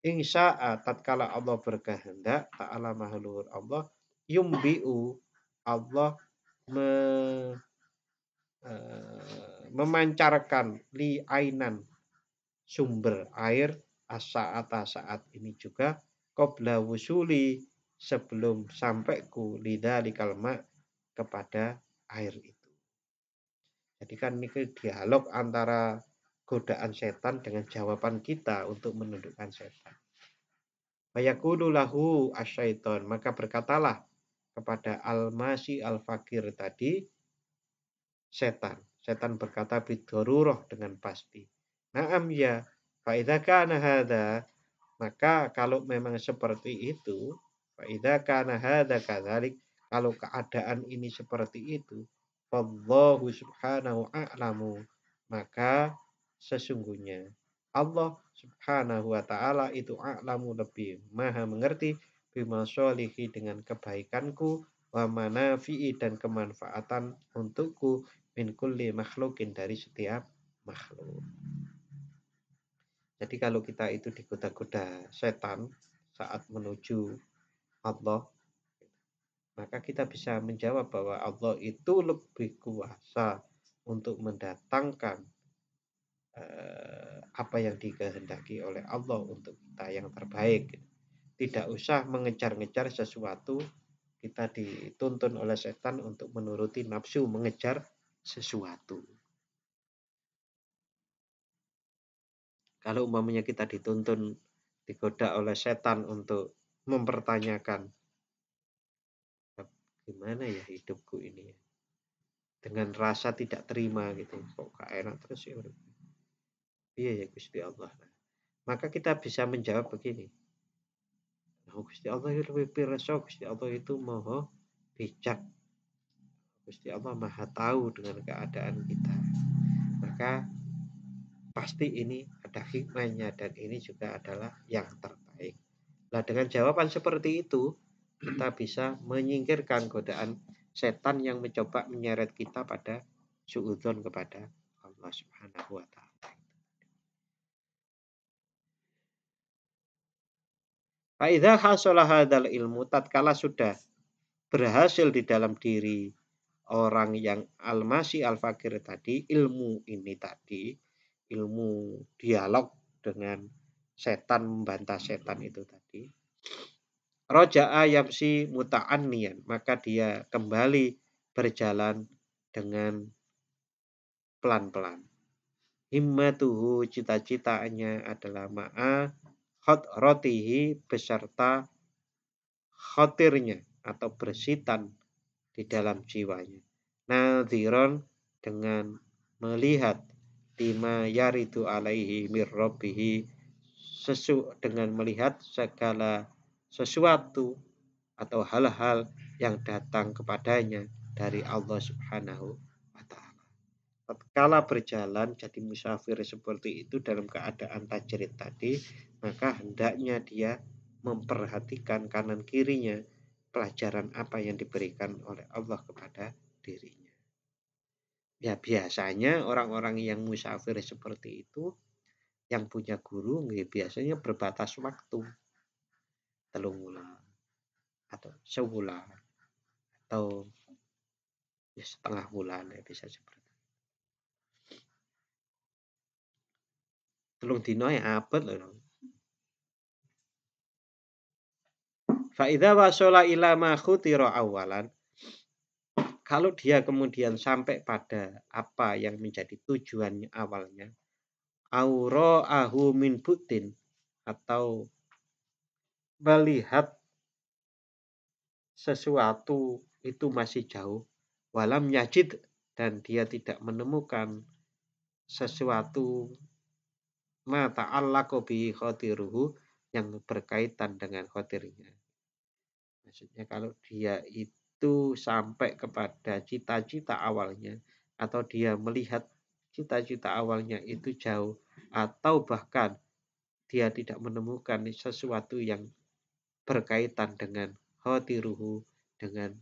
insya ah, tatkala Allah berkehendak ta'ala mahaluhur Allah yumbiu Allah me, uh, memancarkan li ainan sumber air as-sa'ata saat ini juga qabla wusuli sebelum sampaiku lidzalikal kalma kepada air itu. Jadi kan ini dialog antara godaan setan dengan jawaban kita untuk menundukkan setan. Bayakulu lahu asyaiton. Maka berkatalah kepada almasi al-fakir tadi, setan. Setan berkata bidoruroh dengan pasti. Naam ya, Fa'idha kana maka kalau memang seperti itu, fa'idha kana hadha kalau keadaan ini seperti itu, Allahu subhanahu a'lamu, maka sesungguhnya Allah subhanahu wa ta'ala itu a'lamu lebih maha mengerti bimasolihi dengan kebaikanku wa manafi'i dan kemanfaatan untukku min kulli makhlukin dari setiap makhluk. Jadi kalau kita itu digoda-goda setan saat menuju Allah, maka kita bisa menjawab bahwa Allah itu lebih kuasa untuk mendatangkan eh, apa yang dikehendaki oleh Allah untuk kita yang terbaik. Tidak usah mengejar-ngejar sesuatu, kita dituntun oleh setan untuk menuruti nafsu mengejar sesuatu. Kalau umpamanya kita dituntun, digoda oleh setan untuk mempertanyakan, gimana ya hidupku ini ya? Dengan rasa tidak terima gitu, kok gak enak terus ya? Iya ya Gusti Allah. Nah, maka kita bisa menjawab begini, Nah, Gusti Allah itu lebih pirsa, Gusti Allah itu maha bijak. Gusti Allah maha tahu dengan keadaan kita. Maka pasti ini ada hikmahnya dan ini juga adalah yang terbaik. Nah, dengan jawaban seperti itu, kita bisa menyingkirkan godaan setan yang mencoba menyeret kita pada suudzon kepada Allah Subhanahu wa taala. Faidha hasolah hadal ilmu tatkala sudah berhasil di dalam diri orang yang almasi al-fakir tadi, ilmu ini tadi, ilmu dialog dengan setan membantah setan itu tadi. Roja'a yamsi muta'annian. Maka dia kembali berjalan dengan pelan-pelan. Himmatuhu cita-citanya adalah ma'a hot rotihi beserta khotirnya atau bersitan di dalam jiwanya. Nadhiron dengan melihat bima yaridu alaihi mirrobihi sesu dengan melihat segala sesuatu atau hal-hal yang datang kepadanya dari Allah Subhanahu wa taala. Tatkala berjalan jadi musafir seperti itu dalam keadaan tajrid tadi, maka hendaknya dia memperhatikan kanan kirinya pelajaran apa yang diberikan oleh Allah kepada dirinya. Ya biasanya orang-orang yang musafir seperti itu yang punya guru ya biasanya berbatas waktu telung bulan atau sebulan atau ya setengah bulan ya bisa seperti itu. telung dino ya apa loh Fa'idha wasola ila ma khutira awalan kalau dia kemudian sampai pada apa yang menjadi tujuannya awalnya, auro ahu min butin atau melihat sesuatu itu masih jauh, walam yajid dan dia tidak menemukan sesuatu mata Allah kobi khotiruhu yang berkaitan dengan khotirnya. Maksudnya kalau dia itu itu sampai kepada cita-cita awalnya atau dia melihat cita-cita awalnya itu jauh atau bahkan dia tidak menemukan sesuatu yang berkaitan dengan hotiruhu dengan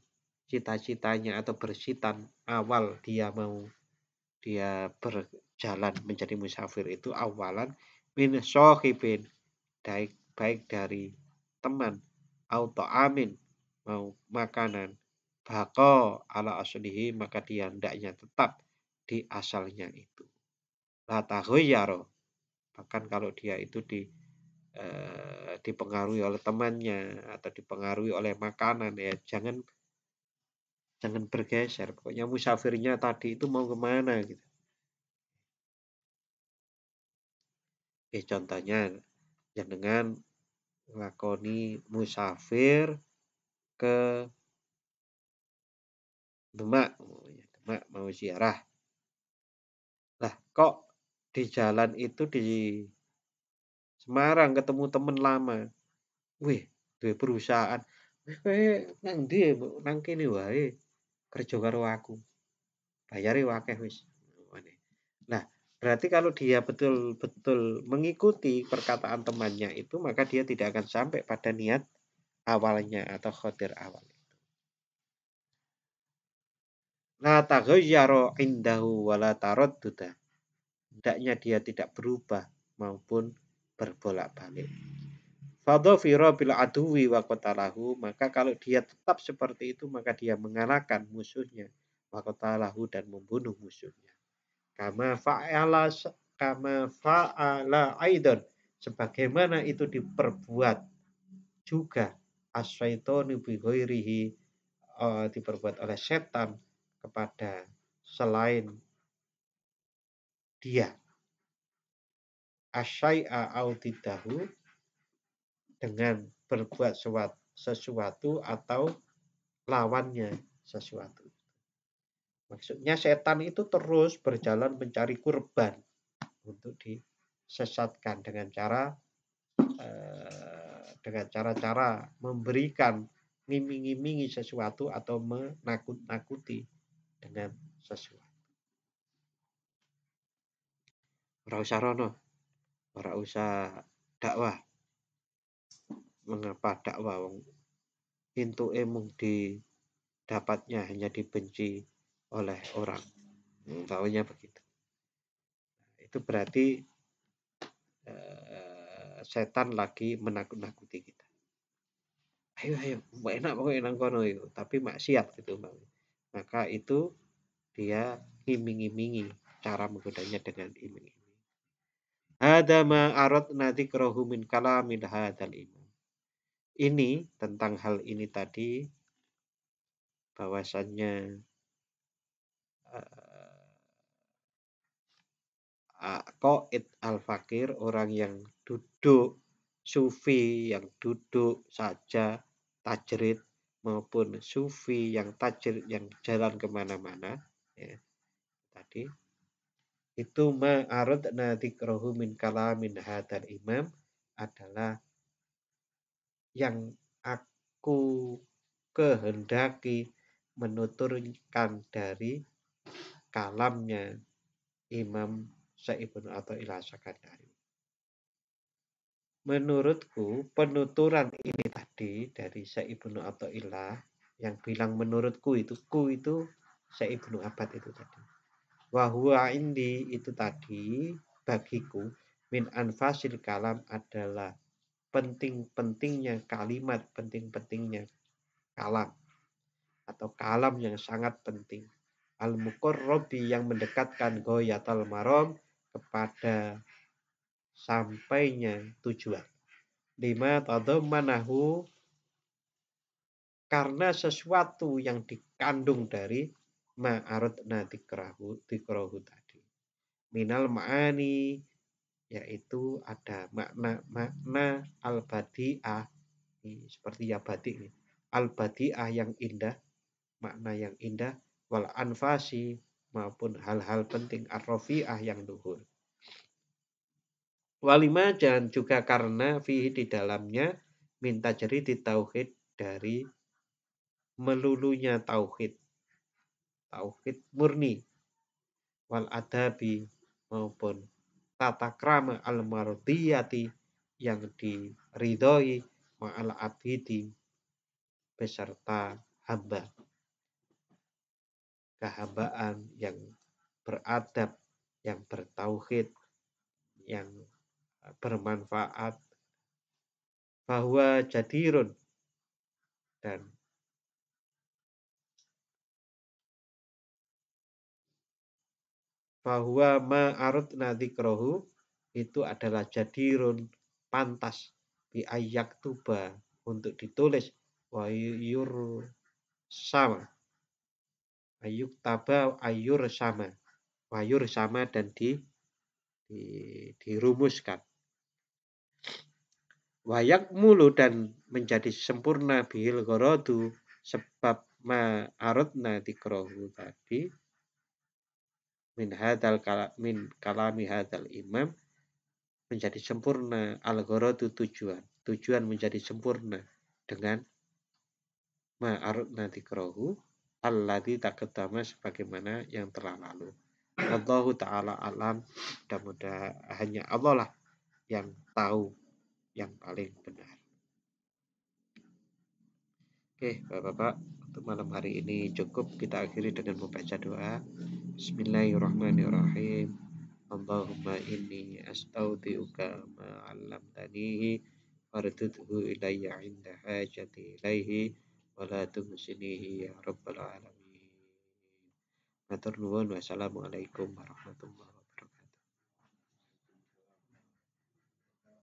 cita-citanya atau bersitan awal dia mau dia berjalan menjadi musafir itu awalan min sohibin baik baik dari teman atau amin mau makanan Bako ala aslihi maka dia hendaknya tetap di asalnya itu. La Bahkan kalau dia itu di eh, dipengaruhi oleh temannya atau dipengaruhi oleh makanan ya jangan jangan bergeser. Pokoknya musafirnya tadi itu mau kemana gitu. Ya, contohnya jenengan lakoni musafir ke Demak, oh iya, Demak mau ziarah. Lah kok di jalan itu di Semarang ketemu temen lama. Wih, tuh perusahaan. Wih, nang dia, e, nang kini wae kerja karo aku. Bayari wakeh wis. Nah, berarti kalau dia betul-betul mengikuti perkataan temannya itu, maka dia tidak akan sampai pada niat awalnya atau khotir awalnya. La taghayyara indahu wa la taradduda. Hendaknya dia tidak berubah maupun berbolak-balik. Fadhafira bil aduwi wa qatalahu, maka kalau dia tetap seperti itu maka dia mengalahkan musuhnya wa qatalahu dan membunuh musuhnya. Kama fa'ala kama fa'ala aidan, sebagaimana itu diperbuat juga asyaitonu bihoirihi uh, eh, diperbuat oleh setan kepada selain dia asyai'a autidahu dengan berbuat sesuatu atau lawannya sesuatu. Maksudnya setan itu terus berjalan mencari kurban untuk disesatkan dengan cara eh, dengan cara-cara memberikan ngiming-ngimingi sesuatu atau menakut-nakuti dengan sesuatu. Ora usah rono, ora usah dakwah. Mengapa dakwah wong pintu emung dapatnya hanya dibenci oleh orang. Tahunya hmm, begitu. Itu berarti uh, setan lagi menakut-nakuti kita ayo ayo enak pokoknya enak kono itu tapi maksiat gitu bang maka itu dia iming-imingi cara menggodanya dengan iming-iming. Hada ma aradna dzikrahu min kalamil imam. Ini tentang hal ini tadi bahwasannya koit eh, ah, uh, al-fakir orang yang duduk sufi yang duduk saja tajrid maupun sufi yang tajir yang jalan kemana-mana ya, tadi itu ma'arud dzikrohu min kalamin hadal imam adalah yang aku kehendaki menuturkan dari kalamnya Imam Sa'ibun atau ilah Sakandari. Menurutku, penuturan ini tadi dari Syekh Ibnu Athaillah yang bilang menurutku itu ku itu Syekh Ibnu Abad itu tadi. huwa indi itu tadi bagiku min anfasil kalam adalah penting-pentingnya kalimat, penting-pentingnya kalam atau kalam yang sangat penting. Al-Muqarrabi yang mendekatkan goyatal marom kepada sampainya tujuan. Lima manahu karena sesuatu yang dikandung dari ma'arud dikrahu, dikrahu tadi. Minal ma'ani yaitu ada makna makna al-badi'ah seperti ya badi al-badi'ah yang indah makna yang indah wal anfasi maupun hal-hal penting arrofiah yang luhur Walima dan juga karena fihi di dalamnya minta jeri di tauhid dari melulunya tauhid. Tauhid murni wal adabi maupun tata krama al marudiyati yang diridhoi ma'al abidi beserta hamba. Kehambaan yang beradab, yang bertauhid, yang bermanfaat bahwa jadirun dan bahwa maarut nanti krohu itu adalah jadirun pantas di ayak tuba untuk ditulis ayur sama ayuk taba ayur sama wayur sama dan di, di dirumuskan wayak mulu dan menjadi sempurna bihil gorodu sebab arutna dikrohu tadi min hadal kala, min kalami hadal imam menjadi sempurna al gorodu tujuan tujuan menjadi sempurna dengan ma krohu dikrohu tak ketama sebagaimana yang telah lalu. Allah Ta'ala alam, mudah-mudahan hanya Allah lah yang tahu yang paling benar. Oke, Bapak-bapak, untuk malam hari ini cukup kita akhiri dengan membaca doa. Bismillahirrahmanirrahim. Allahumma inni astaudiuka ma'alam tanihi fardudhu ilayya 'inda hajati ilaihi wa la tumsinihi ya rabbal alamin. Matur nuwun wassalamualaikum warahmatullahi